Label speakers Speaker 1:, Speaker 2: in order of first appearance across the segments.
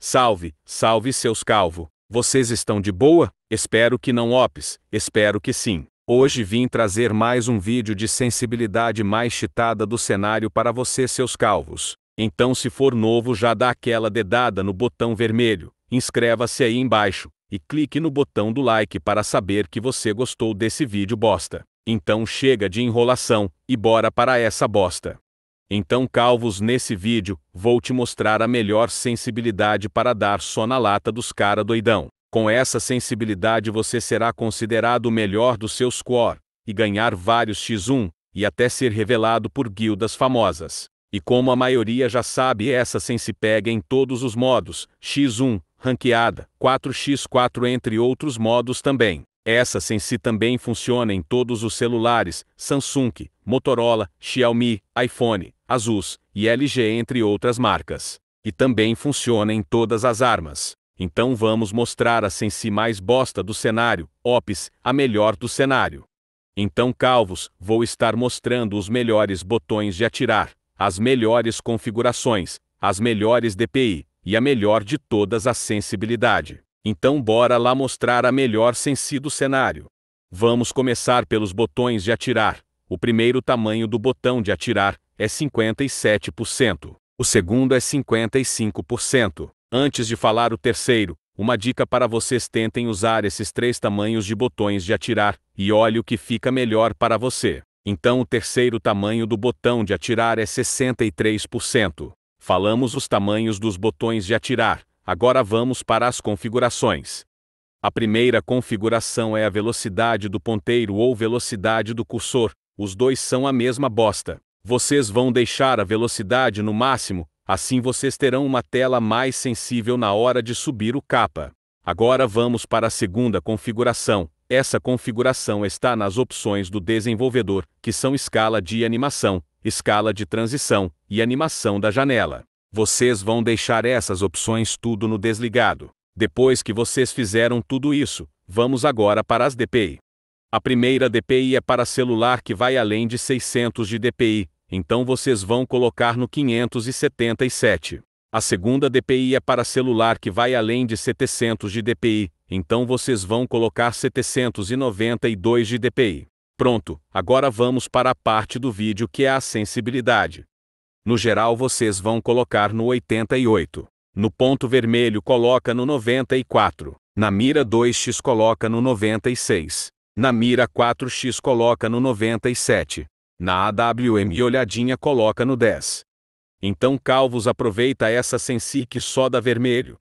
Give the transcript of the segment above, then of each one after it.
Speaker 1: Salve, salve seus calvo. Vocês estão de boa? Espero que não opes, espero que sim. Hoje vim trazer mais um vídeo de sensibilidade mais chitada do cenário para vocês seus calvos. Então se for novo já dá aquela dedada no botão vermelho, inscreva-se aí embaixo, e clique no botão do like para saber que você gostou desse vídeo bosta. Então chega de enrolação, e bora para essa bosta. Então calvos nesse vídeo, vou te mostrar a melhor sensibilidade para dar só na lata dos cara doidão. Com essa sensibilidade você será considerado o melhor dos seus score, e ganhar vários X1, e até ser revelado por guildas famosas. E como a maioria já sabe essa sem pega em todos os modos, X1, ranqueada, 4x4 entre outros modos também. Essa Sensi também funciona em todos os celulares, Samsung, Motorola, Xiaomi, iPhone, Asus e LG, entre outras marcas. E também funciona em todas as armas. Então vamos mostrar a Sensi mais bosta do cenário, Ops, a melhor do cenário. Então calvos, vou estar mostrando os melhores botões de atirar, as melhores configurações, as melhores DPI, e a melhor de todas a sensibilidade. Então bora lá mostrar a melhor sensi do cenário. Vamos começar pelos botões de atirar, o primeiro tamanho do botão de atirar é 57%. O segundo é 55%. Antes de falar o terceiro, uma dica para vocês tentem usar esses três tamanhos de botões de atirar e olhe o que fica melhor para você. Então o terceiro tamanho do botão de atirar é 63%. Falamos os tamanhos dos botões de atirar, agora vamos para as configurações. A primeira configuração é a velocidade do ponteiro ou velocidade do cursor, os dois são a mesma bosta. Vocês vão deixar a velocidade no máximo, assim vocês terão uma tela mais sensível na hora de subir o capa. Agora vamos para a segunda configuração. Essa configuração está nas opções do desenvolvedor, que são escala de animação, escala de transição e animação da janela. Vocês vão deixar essas opções tudo no desligado. Depois que vocês fizeram tudo isso, vamos agora para as DPI. A primeira DPI é para celular que vai além de 600 de DPI, então vocês vão colocar no 577. A segunda DPI é para celular que vai além de 700 de DPI, então vocês vão colocar 792 de DPI. Pronto, agora vamos para a parte do vídeo que é a sensibilidade. No geral vocês vão colocar no 88. No ponto vermelho coloca no 94. Na mira 2x coloca no 96. Na mira 4x coloca no 97. Na AWM olhadinha coloca no 10. Então Calvos aproveita essa sensi que só dá vermelho.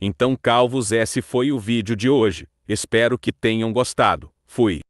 Speaker 1: Então Calvos esse foi o vídeo de hoje, espero que tenham gostado, fui.